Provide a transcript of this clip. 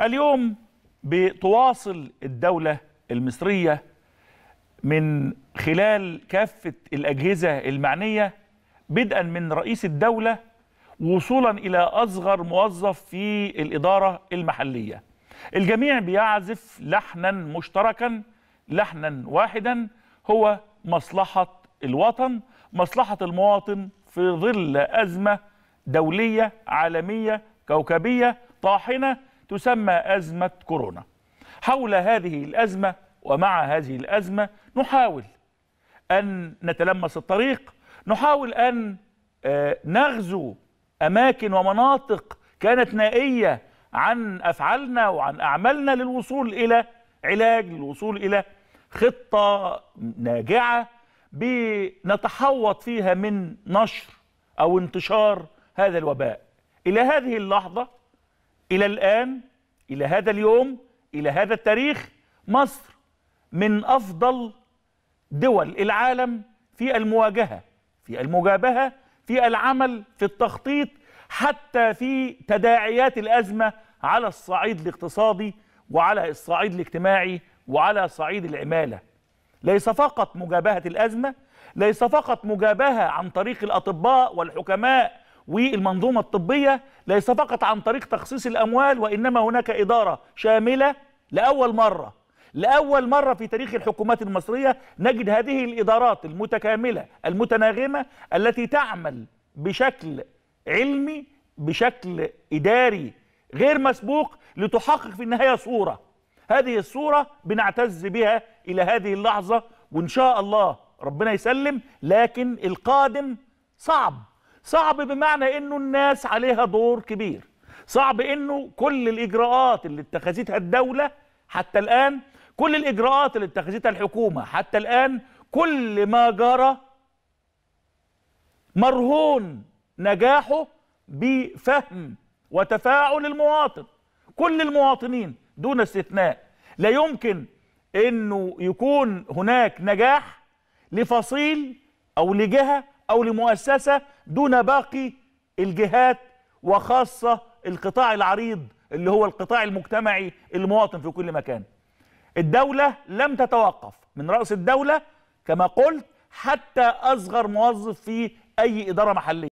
اليوم بتواصل الدولة المصرية من خلال كافة الأجهزة المعنية بدءا من رئيس الدولة وصولا إلى أصغر موظف في الإدارة المحلية الجميع بيعزف لحنا مشتركا لحنا واحدا هو مصلحة الوطن مصلحة المواطن في ظل أزمة دولية عالمية كوكبية طاحنة تسمى أزمة كورونا حول هذه الأزمة ومع هذه الأزمة نحاول أن نتلمس الطريق نحاول أن آه، نغزو أماكن ومناطق كانت نائية عن أفعالنا وعن أعمالنا للوصول إلى علاج للوصول إلى خطة ناجعة بنتحوط فيها من نشر أو انتشار هذا الوباء إلى هذه اللحظة إلى الآن إلى هذا اليوم إلى هذا التاريخ مصر من أفضل دول العالم في المواجهة في المجابهة في العمل في التخطيط حتى في تداعيات الأزمة على الصعيد الاقتصادي وعلى الصعيد الاجتماعي وعلى صعيد العمالة ليس فقط مجابهة الأزمة ليس فقط مجابهة عن طريق الأطباء والحكماء والمنظومة الطبية ليس فقط عن طريق تخصيص الأموال وإنما هناك إدارة شاملة لأول مرة لأول مرة في تاريخ الحكومات المصرية نجد هذه الإدارات المتكاملة المتناغمة التي تعمل بشكل علمي بشكل إداري غير مسبوق لتحقق في النهاية صورة هذه الصورة بنعتز بها إلى هذه اللحظة وإن شاء الله ربنا يسلم لكن القادم صعب صعب بمعنى انه الناس عليها دور كبير صعب انه كل الاجراءات اللي اتخذتها الدوله حتى الان كل الاجراءات اللي اتخذتها الحكومه حتى الان كل ما جرى مرهون نجاحه بفهم وتفاعل المواطن كل المواطنين دون استثناء لا يمكن انه يكون هناك نجاح لفصيل او لجهه أو لمؤسسة دون باقي الجهات وخاصة القطاع العريض اللي هو القطاع المجتمعي المواطن في كل مكان الدولة لم تتوقف من رأس الدولة كما قلت حتى أصغر موظف في أي إدارة محلية